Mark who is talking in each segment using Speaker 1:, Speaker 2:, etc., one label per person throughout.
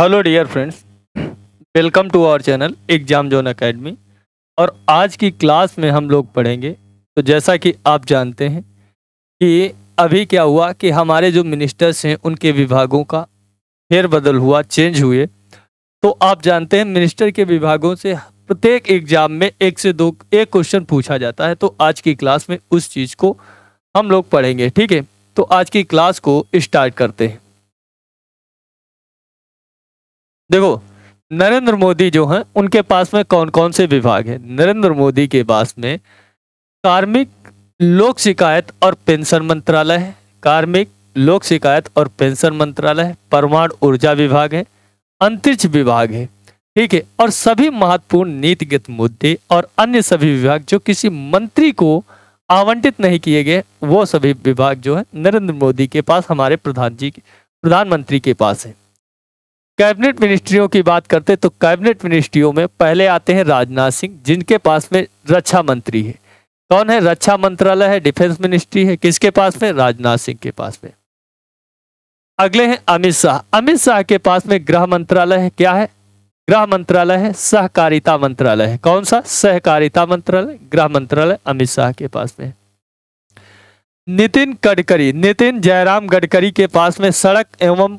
Speaker 1: hello dear friends welcome to our channel exam zone academy और आज की class में हम लोग पढ़ेंगे तो जैसा कि आप जानते हैं कि अभी क्या हुआ कि हमारे जो मिनिस्टर्स हैं उनके विभागों का फेरबदल हुआ चेंज हुए तो आप जानते हैं मिनिस्टर के विभागों से प्रत्येक एग्जाम में एक से दो एक क्वेश्चन पूछा जाता है तो आज की क्लास में उस चीज़ को हम लोग पढ़ेंगे ठीक है तो आज की क्लास को स्टार्ट करते हैं देखो नरेंद्र मोदी जो हैं उनके पास में कौन कौन से विभाग हैं नरेंद्र मोदी के पास में कार्मिक लोक शिकायत और पेंशन मंत्रालय है कार्मिक लोक शिकायत और पेंशन मंत्रालय है परमाणु ऊर्जा विभाग है अंतरिक्ष विभाग है ठीक है और सभी महत्वपूर्ण नीतिगत मुद्दे और अन्य सभी विभाग जो किसी मंत्री को आवंटित नहीं किए गए वो सभी विभाग जो है नरेंद्र मोदी के पास हमारे प्रधान जी के प्रधानमंत्री के पास है कैबिनेट मिनिस्ट्रियों की बात करते तो कैबिनेट मिनिस्ट्रियों में पहले आते हैं राजनाथ सिंह जिनके पास में रक्षा मंत्री है कौन है रक्षा मंत्रालय है डिफेंस मिनिस्ट्री है किसके पास में राजनाथ सिंह के पास में अगले हैं अमित शाह अमित शाह के पास में गृह मंत्रालय है क्या है गृह मंत्रालय है सहकारिता मंत्रालय है कौन सा सहकारिता मंत्रालय गृह मंत्रालय अमित शाह के पास में नितिन गडकरी नितिन जयराम गडकरी के पास में सड़क एवं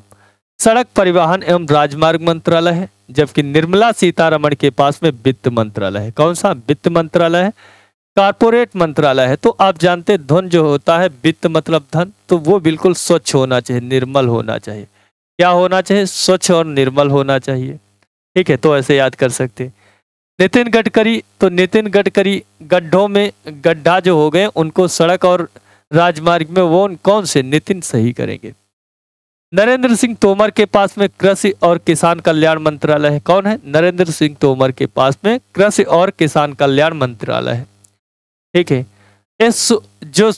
Speaker 1: सड़क परिवहन एवं राजमार्ग मंत्रालय है जबकि निर्मला सीतारमण के पास में वित्त मंत्रालय है कौन सा वित्त मंत्रालय है कारपोरेट मंत्रालय है तो आप जानते धन जो होता है वित्त मतलब धन तो वो बिल्कुल स्वच्छ होना चाहिए निर्मल होना चाहिए क्या होना चाहिए स्वच्छ और निर्मल होना चाहिए ठीक है तो ऐसे याद कर सकते नितिन गडकरी तो नितिन गडकरी गड्ढों में गड्ढा जो हो गए उनको सड़क और राजमार्ग में वो कौन से नितिन सही करेंगे नरेंद्र सिंह तोमर के पास में कृषि और किसान कल्याण मंत्रालय है कौन है नरेंद्र सिंह तोमर के पास में कृषि और किसान कल्याण मंत्रालय है ठीक है इस जो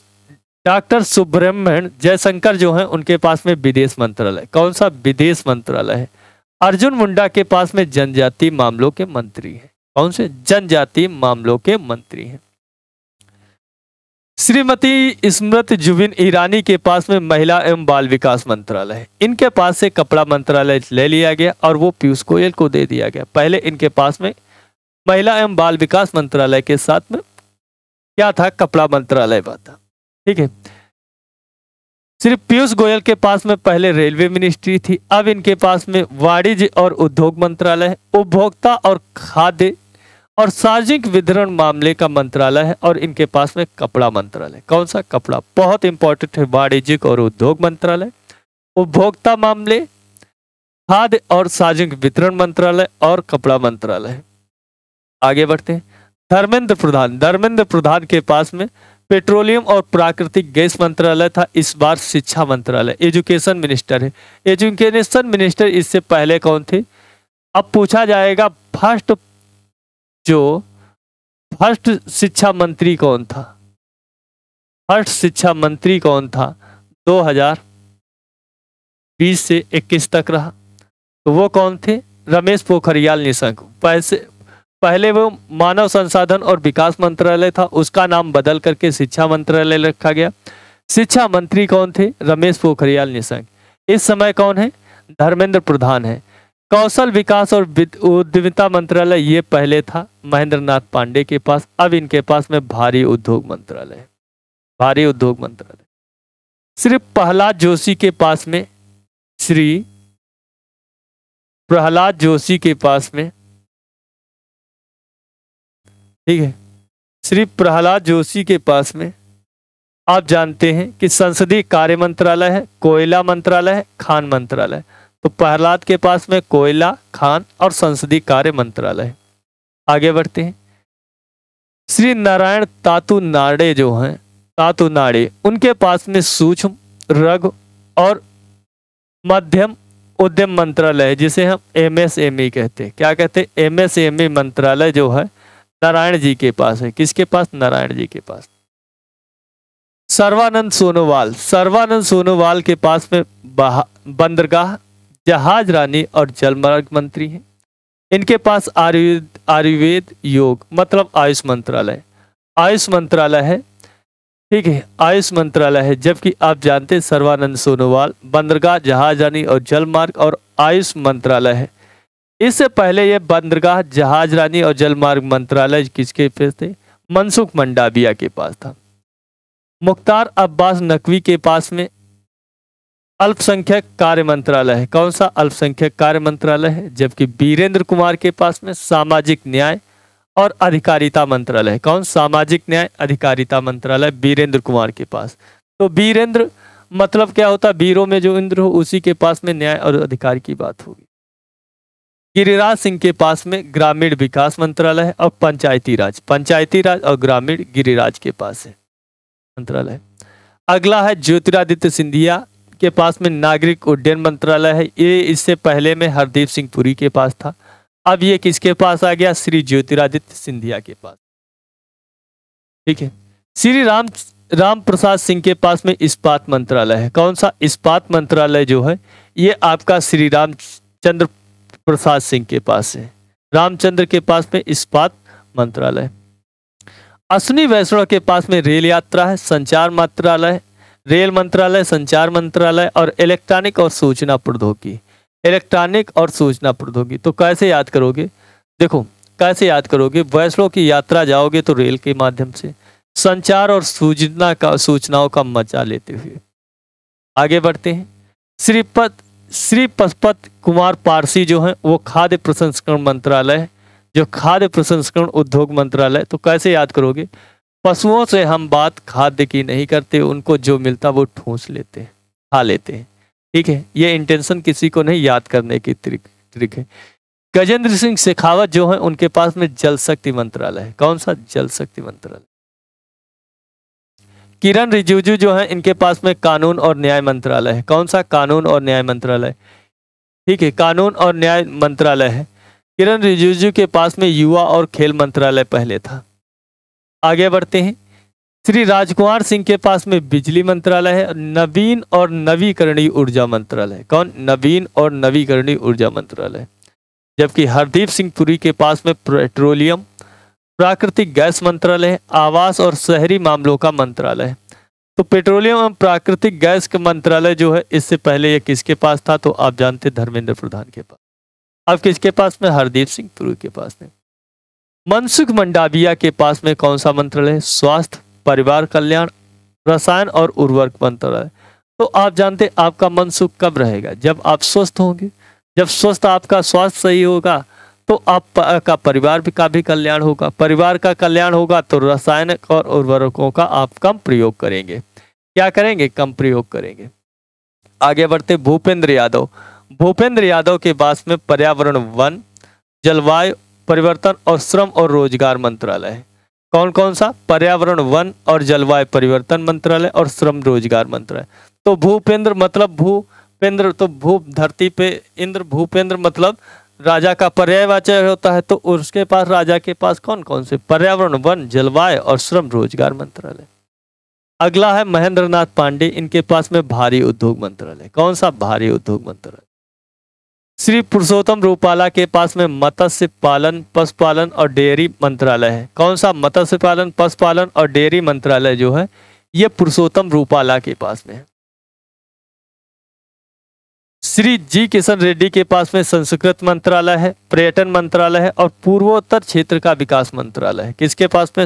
Speaker 1: डॉक्टर सुब्रमण जयशंकर जो हैं उनके पास में विदेश मंत्रालय कौन सा विदेश मंत्रालय है अर्जुन मुंडा के पास में जनजातीय मामलों के मंत्री हैं कौन से जनजातीय मामलों के मंत्री हैं श्रीमती स्मृति जुबिन ईरानी के पास में महिला एवं बाल विकास मंत्रालय इनके पास से कपड़ा मंत्रालय ले लिया गया और वो पीयूष गोयल को दे दिया गया पहले इनके पास में महिला एवं बाल विकास मंत्रालय के साथ में क्या था कपड़ा मंत्रालय था ठीक है श्री पीयूष गोयल के पास में पहले रेलवे मिनिस्ट्री थी अब इनके पास में वाणिज्य और उद्योग मंत्रालय उपभोक्ता और खाद्य और सार्वजनिक वितरण मामले का मंत्रालय है और इनके पास में कपड़ा मंत्रालय कौन सा कपड़ा बहुत इंपॉर्टेंट है वाणिज्यिक और उद्योग मंत्रालय उपभोक्ता मामले खाद्य और सार्वजनिक वितरण मंत्रालय और कपड़ा मंत्रालय आगे बढ़ते हैं धर्मेंद्र प्रधान धर्मेंद्र प्रधान के पास में पेट्रोलियम और प्राकृतिक गैस मंत्रालय था इस बार शिक्षा मंत्रालय एजुकेशन मिनिस्टर है एजुकेशन मिनिस्टर इससे पहले कौन थे अब पूछा जाएगा फर्स्ट जो फर्स्ट शिक्षा मंत्री कौन था फर्स्ट शिक्षा मंत्री कौन था 2020 से 21 तक रहा तो वो कौन थे रमेश पोखरियाल निशंक पैसे पहले वो मानव संसाधन और विकास मंत्रालय था उसका नाम बदल करके शिक्षा मंत्रालय रखा गया शिक्षा मंत्री कौन थे रमेश पोखरियाल निशंक इस समय कौन है धर्मेंद्र प्रधान है कौशल विकास और उद्यमिता मंत्रालय ये पहले था महेंद्र नाथ पांडे के पास अब इनके पास में भारी उद्योग मंत्रालय भारी उद्योग मंत्रालय श्री प्रहलाद जोशी के पास में श्री प्रहलाद जोशी के पास में ठीक है श्री प्रहलाद जोशी के पास में आप जानते हैं कि संसदीय कार्य मंत्रालय है कोयला मंत्रालय है खान मंत्रालय है तो प्रहलाद के पास में कोयला खान और संसदीय कार्य मंत्रालय आगे बढ़ते हैं श्री नारायण तातु नाड़े जो हैं तातु नाड़े उनके पास में सूक्ष्म रग और मध्यम उद्यम मंत्रालय जिसे हम एम एस एम ई कहते हैं क्या कहते हैं एम एस एम ई मंत्रालय जो है नारायण जी के पास है किसके पास नारायण जी के पास सर्वानंद सोनोवाल सर्वानंद सोनोवाल के पास में बंदरगाह जहाज रानी और जलमार्ग मंत्री हैं इनके पास आयुर्वेद आयुर्वेद योग मतलब आयुष मंत्रालय आयुष मंत्रालय है ठीक है आयुष मंत्रालय है जबकि आप जानते हैं सर्वानंद सोनोवाल बंदरगाह जहाज रानी और जलमार्ग और आयुष मंत्रालय है इससे पहले यह बंदरगाह जहाज रानी और जलमार्ग मंत्रालय किसके पे थे मनसुख मंडाविया के पास था मुख्तार अब्बास नकवी के पास में अल्पसंख्यक कार्य मंत्रालय है कौन सा अल्पसंख्यक कार्य मंत्रालय है जबकि वीरेंद्र कुमार के पास में सामाजिक न्याय और अधिकारिता मंत्रालय कौन सामाजिक न्याय अधिकारिता मंत्रालय वीरेंद्र कुमार के पास तो वीरेंद्र मतलब क्या होता है वीरों में जो इंद्र हो उसी के पास में न्याय और अधिकार की बात होगी गिरिराज सिंह के पास में ग्रामीण विकास मंत्रालय है और पंचायती राज पंचायती राज और ग्रामीण गिरिराज के पास है मंत्रालय अगला है ज्योतिरादित्य सिंधिया के पास में नागरिक उड्डयन मंत्रालय है ये इससे पहले में हरदीप सिंह पुरी के पास था अब ये किसके पास आ गया श्री ज्योतिरादित्य सिंधिया के पास ठीक है श्री राम राम प्रसाद सिंह के पास में इस्पात मंत्रालय है कौन सा इस्पात मंत्रालय जो है ये आपका श्री रामचंद्र प्रसाद सिंह के पास है रामचंद्र के पास में इस्पात मंत्रालय अश्विनी वैष्णव के पास में रेल यात्रा है संचार मंत्रालय रेल मंत्रालय संचार मंत्रालय और इलेक्ट्रॉनिक और सूचना प्रौद्योगिकी इलेक्ट्रॉनिक और सूचना प्रौद्योगिकी तो कैसे याद करोगे देखो कैसे याद करोगे वैष्णव की यात्रा जाओगे तो रेल के माध्यम से संचार और सूचना का सूचनाओं का मजा लेते हुए आगे बढ़ते हैं श्रीपद श्री पशुपत कुमार पारसी जो हैं वो खाद्य प्रसंस्करण मंत्रालय जो खाद्य प्रसंस्करण उद्योग मंत्रालय तो कैसे याद करोगे पशुओं से हम बात खाद्य की नहीं करते उनको जो मिलता वो ठूस लेते हैं खा लेते हैं ठीक है ये इंटेंशन किसी को नहीं याद करने की ट्रिक ट्रिक है गजेंद्र सिंह शेखावत जो है उनके पास में जल शक्ति मंत्रालय है कौन सा जल शक्ति मंत्रालय किरण रिजिजू जो है इनके पास में कानून और न्याय मंत्रालय है कौन सा कानून और न्याय मंत्रालय ठीक है कानून और न्याय मंत्रालय है किरण रिजिजू के पास में युवा और खेल मंत्रालय पहले था आगे बढ़ते हैं श्री राजकुमार सिंह के पास में बिजली मंत्रालय है नवीन और नवीकरणीय ऊर्जा मंत्रालय कौन नवीन और नवीकरणीय ऊर्जा मंत्रालय जबकि हरदीप सिंह पुरी के पास में पेट्रोलियम प्राकृतिक गैस मंत्रालय आवास और शहरी मामलों का मंत्रालय तो पेट्रोलियम और प्राकृतिक गैस का मंत्रालय जो है इससे पहले यह किसके पास था तो आप जानते धर्मेंद्र प्रधान के पास अब किसके पास में हरदीप सिंह पुरी के पास में मनसुख मंडाविया के पास में कौन सा मंत्रालय स्वास्थ्य परिवार कल्याण रसायन और उर्वरक मंत्रालय तो आप जानते आपका मन सुख कब रहेगा जब आप स्वस्थ होंगे जब स्वस्थ आपका स्वास्थ्य सही होगा तो आप परिवार भी का भी कल्याण होगा परिवार का कल्याण होगा तो रसायन और उर्वरकों का आप कम प्रयोग करेंगे क्या करेंगे कम प्रयोग करेंगे आगे बढ़ते भूपेंद्र यादव भूपेंद्र यादव के पास में पर्यावरण वन जलवायु परिवर्तन और श्रम और रोजगार मंत्रालय कौन कौन सा पर्यावरण वन और जलवायु परिवर्तन मंत्रालय और श्रम रोजगार मंत्रालय तो भूपेंद्र मतलब भूपेंद्र तो भू धरती पे इंद्र भूपेंद्र मतलब राजा का पर्यायवाचक होता है तो उसके पास राजा के पास कौन कौन से पर्यावरण वन जलवायु और श्रम रोजगार मंत्रालय अगला है महेंद्र नाथ पांडे इनके पास में भारी उद्योग मंत्रालय कौन सा भारी उद्योग मंत्रालय श्री पुरुषोत्तम रूपाला के पास में मत्स्य पालन पशुपालन और डेयरी मंत्रालय है कौन सा मत्स्य पालन पशुपालन और डेयरी मंत्रालय जो है ये पुरुषोत्तम रूपाला के पास में है श्री जी किशन रेड्डी के पास में संस्कृत मंत्रालय है पर्यटन मंत्रालय है और पूर्वोत्तर क्षेत्र का विकास मंत्रालय है किसके पास में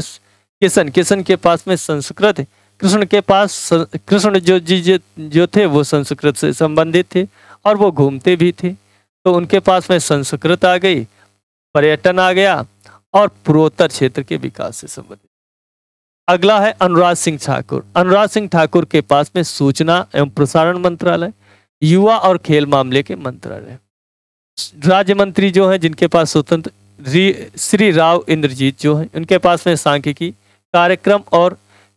Speaker 1: किशन किशन के पास में संस्कृत कृष्ण के पास कृष्ण जो जी जो थे वो संस्कृत से संबंधित थे और वो घूमते भी थे तो उनके पास में संस्कृत आ गई पर्यटन आ गया और पूर्वोत्तर क्षेत्र के विकास से संबंधित अगला है अनुराग सिंह ठाकुर अनुराग सिंह ठाकुर के पास में सूचना एवं प्रसारण मंत्रालय युवा और खेल मामले के मंत्रालय राज्य मंत्री जो है जिनके पास स्वतंत्र श्री राव इंद्रजीत जो है उनके पास में सांख्यिकी कार्यक्रम और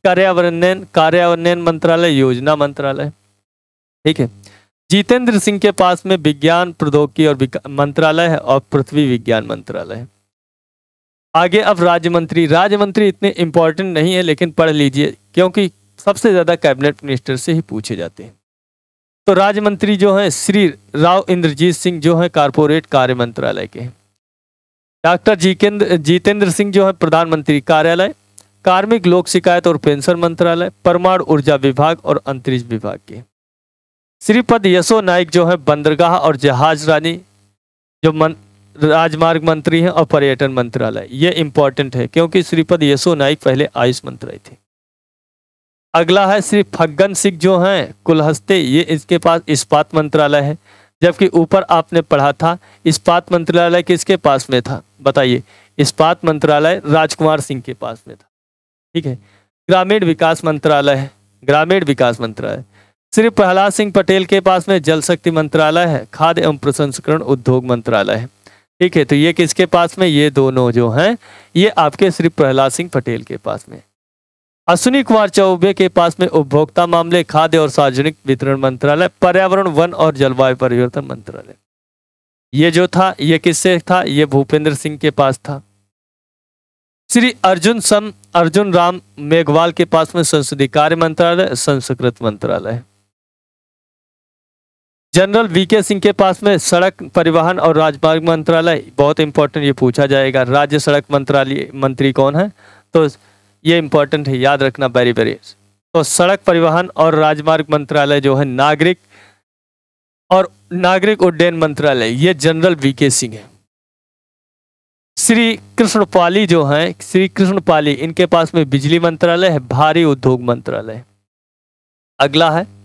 Speaker 1: कार्यावरण कार्यान्वयन मंत्रालय योजना मंत्रालय ठीक है जितेंद्र सिंह के पास में विज्ञान प्रौद्योगिकी और मंत्रालय है और पृथ्वी विज्ञान मंत्रालय है आगे अब राज्य मंत्री राज्य मंत्री इतने इंपॉर्टेंट नहीं है लेकिन पढ़ लीजिए क्योंकि सबसे ज़्यादा कैबिनेट मिनिस्टर से ही पूछे जाते हैं तो राज्य मंत्री जो है श्री राव इंद्रजीत सिंह जो है कारपोरेट कार्य मंत्रालय के डॉक्टर जितेंद्र जितेंद्र सिंह जो है प्रधानमंत्री कार्यालय कार्मिक लोक शिकायत और पेंशन मंत्रालय परमाणु ऊर्जा विभाग और अंतरिक्ष विभाग के श्रीपद यशो नाइक जो है बंदरगाह और जहाज रानी जो मन राजमार्ग मंत्री हैं और पर्यटन मंत्रालय ये इंपॉर्टेंट है क्योंकि श्रीपद यशो नाइक पहले आयुष मंत्री थे अगला है श्री फग्गन सिंह जो हैं कुलहस्ते ये इसके पास इस्पात मंत्रालय है जबकि ऊपर आपने पढ़ा था इस्पात मंत्रालय किसके पास में था बताइए इस्पात मंत्रालय राजकुमार सिंह के पास में था ठीक है ग्रामीण विकास मंत्रालय है ग्रामीण विकास मंत्रालय श्री प्रहलाद सिंह पटेल के पास में जल शक्ति मंत्रालय है खाद्य एवं प्रसंस्करण उद्योग मंत्रालय है ठीक है तो ये किसके पास में ये दोनों जो हैं ये आपके श्री प्रहलाद सिंह पटेल के पास में अश्विनी कुमार चौबे के पास में उपभोक्ता मामले खाद्य और सार्वजनिक वितरण मंत्रालय पर्यावरण वन और जलवायु परिवर्तन मंत्रालय ये जो था ये किससे था ये भूपेंद्र सिंह के पास था श्री अर्जुन सम अर्जुन राम मेघवाल के पास में संसदीय कार्य मंत्रालय संस्कृत मंत्रालय जनरल वीके सिंह के पास में सड़क परिवहन और राजमार्ग मंत्रालय बहुत इंपॉर्टेंट ये पूछा जाएगा राज्य सड़क मंत्रालय मंत्री कौन है तो ये इंपॉर्टेंट है याद रखना वेरी वेरी तो सड़क परिवहन और राजमार्ग मंत्रालय जो है नागरिक और नागरिक उड्डयन मंत्रालय ये जनरल वीके सिंह है श्री कृष्णपाली जो हैं श्री कृष्णपाली इनके पास में बिजली मंत्रालय है भारी उद्योग मंत्रालय अगला है